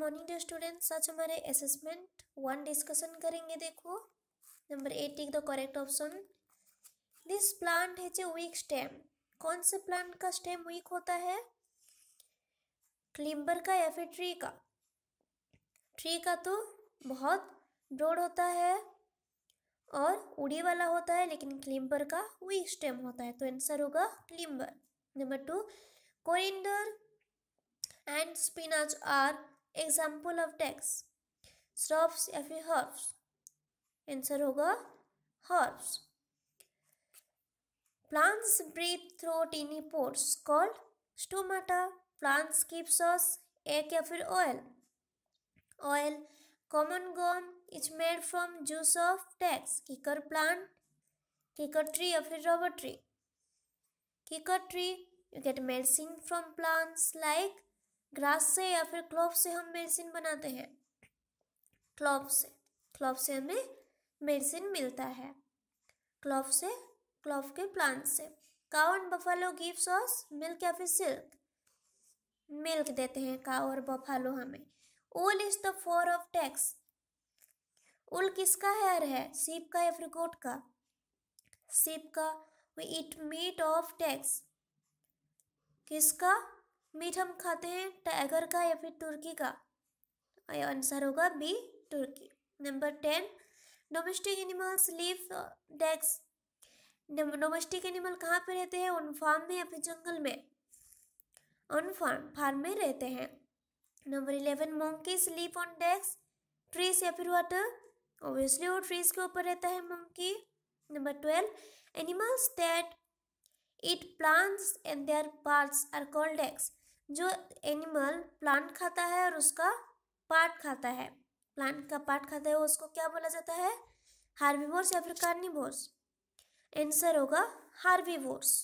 morning day students आज हमारे assessment one discussion करेंगे देखो number eight tick the correct option this plant has a weak stem कौन से प्लांट का स्टेम वीक होता है क्लिम्बर का या फिर ट्री का ट्री का तो बहुत ब्रॉड होता है और उड़ी वाला होता है लेकिन क्लिम्बर का वीक स्टेम होता है तो आंसर होगा climber number two coriander and spinach are example of tax stops या फिर हर्ब्स आंसर होगा herbs plants breathe through tiny pores called stomata plants gives us egg या फिर oil oil common gum is made from juice of text, kicker plant kicker tree या फिर rubber tree kicker tree you get medicine from plants like grass से या फिर Klopp से हम medicine बनाते हैं क्लॉप से क्लॉप से हमें मेडिसिन मिलता है क्लॉप से क्लॉप के प्लांट से cow and buffalo give us milk या फिर सिल्क मिल्क देते हैं काउ और बफालो हमें wool is the fur of tax wool किसका हेयर है सीप का या फिर गोट का सीप का we eat meat of tax किसका मीट हम खाते हैं टाइगर का या फिर तुर्की का आंसर होगा B turkey number ten domestic animals live decks domestic animal कहाँ पे रहते हैं उन फार्म में या फिर जंगल में उन फार्म फार्म में रहते हैं number eleven monkeys live on decks trees या फिर वाटर ऑब्वियसली वो ट्रीज के ऊपर रहता है monkey number twelve animals that eat plants and their parts are called decks जो एनिमल प्लांट खाता है और उसका पार्ट खाता है प्लांट का पार्ट खाता है उसको क्या बोला जाता है हार्बीवोर्स या फिर कार्निवोर्स आंसर होगा हार्बीवोर्स